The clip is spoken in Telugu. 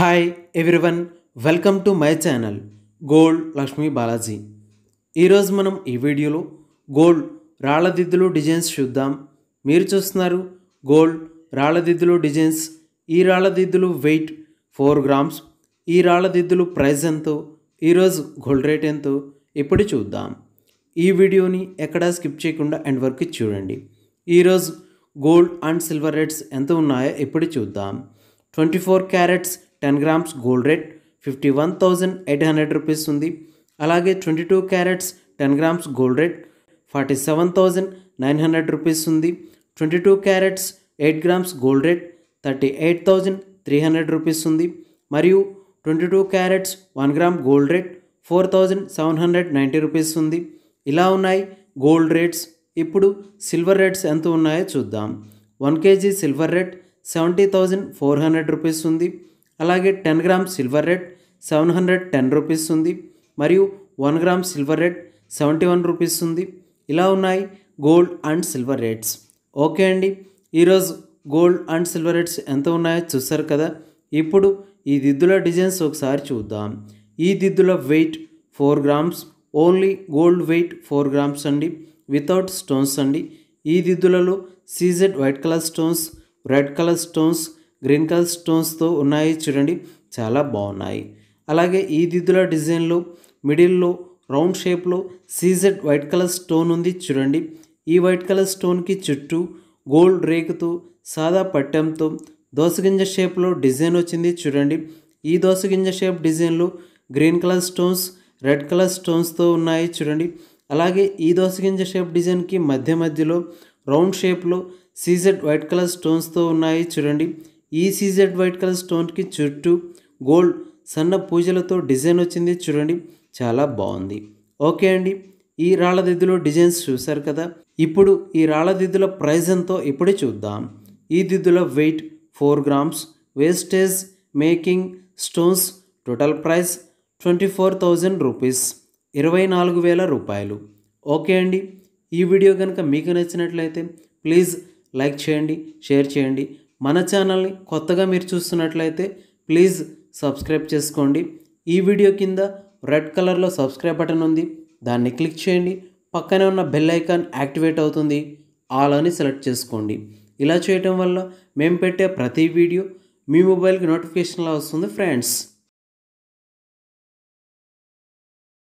hi everyone welcome to my channel gold Lakshmi Balaji ఈరోజు మనం ఈ వీడియోలో గోల్డ్ రాళ్ళదిద్దులు డిజైన్స్ చూద్దాం మీరు చూస్తున్నారు గోల్డ్ రాళ్ళదిద్దులు డిజైన్స్ ఈ రాళ్ళదిద్దులు వెయిట్ ఫోర్ గ్రామ్స్ ఈ రాళ్ళదిద్దులు ప్రైస్ ఎంతో ఈరోజు గోల్డ్ రేట్ ఎంతో ఇప్పుడు చూద్దాం ఈ వీడియోని ఎక్కడా స్కిప్ చేయకుండా అండ్ వర్క్ చూడండి ఈరోజు గోల్డ్ అండ్ సిల్వర్ రేట్స్ ఎంత ఉన్నాయో ఇప్పుడు చూద్దాం twenty four carats ten grams gold rate fifty one thousand eight hundred rupees ఉంది అలాగే twenty two carats ten grams gold rate forty seven thousand nine hundred rupees ఉంది twenty two carats eight grams gold rate thirty eight thousand three hundred rupees ఉంది మరియు twenty two carats one gram gold rate four thousand seven hundred ninety rupees ఉంది ఇలా ఉన్నాయి గోల్డ్ రేట్స్ ఇప్పుడు సిల్వర్ రేట్స్ ఎంత ఉన్నాయో చూద్దాం one KG silver rate seventy thousand four hundred rupees ఉంది అలాగే ten gram silver rate seven hundred ten rupees ఉంది మరియు one gram silver rate seventy one rupees ఉంది ఇలా ఉన్నాయి gold and silver rates okay అండి ఈరోజు గోల్డ్ అండ్ సిల్వర్ రేట్స్ ఎంత ఉన్నాయో చూసారు కదా ఇప్పుడు ఈ దిద్దుల డిజైన్స్ ఒకసారి చూద్దాం ఈ దిద్దుల weight four grams only gold weight four grams అండి వితౌట్ స్టోన్స్ అండి ఈ దిద్దులలో CZ white colour stones red colour stones green colour స్టోన్స్తో ఉన్నాయి చూడండి చాలా బాగున్నాయి అలాగే ఈ దిద్దుల డిజైన్లు మిడిల్లో రౌండ్ షేప్లో సీజెడ్ వైట్ కలర్ స్టోన్ ఉంది చూడండి ఈ వైట్ కలర్ స్టోన్కి చుట్టూ గోల్డ్ రేకుతో సాదా పట్టెంతో దోసగింజ షేప్లో డిజైన్ వచ్చింది చూడండి ఈ దోసగింజ షేప్ డిజైన్లు green colour stones red colour స్టోన్స్తో ఉన్నాయి చూడండి అలాగే ఈ దోసగింజ షేప్ డిజైన్కి మధ్య మధ్యలో రౌండ్ షేప్లో సీజెడ్ వైట్ కలర్ స్టోన్స్తో ఉన్నాయి చూడండి ఈ సీజెడ్ వైట్ కలర్ స్టోన్కి చుట్టూ గోల్డ్ సన్న పూజలతో డిజైన్ వచ్చింది చూడండి చాలా బాగుంది ఓకే అండి ఈ రాళ్ళ దిద్దులో డిజైన్స్ చూశారు కదా ఇప్పుడు ఈ రాళ్ళ దిద్దుల ప్రైజ్ ఎంతో ఇప్పుడే చూద్దాం ఈ దిద్దుల weight four grams wastage making stones total price twenty four thousand rupees ఇరవై నాలుగు వేల రూపాయలు ఓకే అండి ఈ వీడియో కనుక మీకు నచ్చినట్లయితే ప్లీజ్ లైక్ చేయండి షేర్ చేయండి మన ఛానల్ని కొత్తగా మీరు చూస్తున్నట్లయితే ప్లీజ్ సబ్స్క్రైబ్ చేసుకోండి ఈ వీడియో కింద రెడ్ కలర్లో సబ్స్క్రైబ్ బటన్ ఉంది దాన్ని క్లిక్ చేయండి పక్కనే ఉన్న బెల్ ఐకాన్ యాక్టివేట్ అవుతుంది ఆల్ అని సెలెక్ట్ చేసుకోండి ఇలా చేయటం వల్ల మేము పెట్టే ప్రతి వీడియో మీ మొబైల్కి నోటిఫికేషన్లా వస్తుంది ఫ్రెండ్స్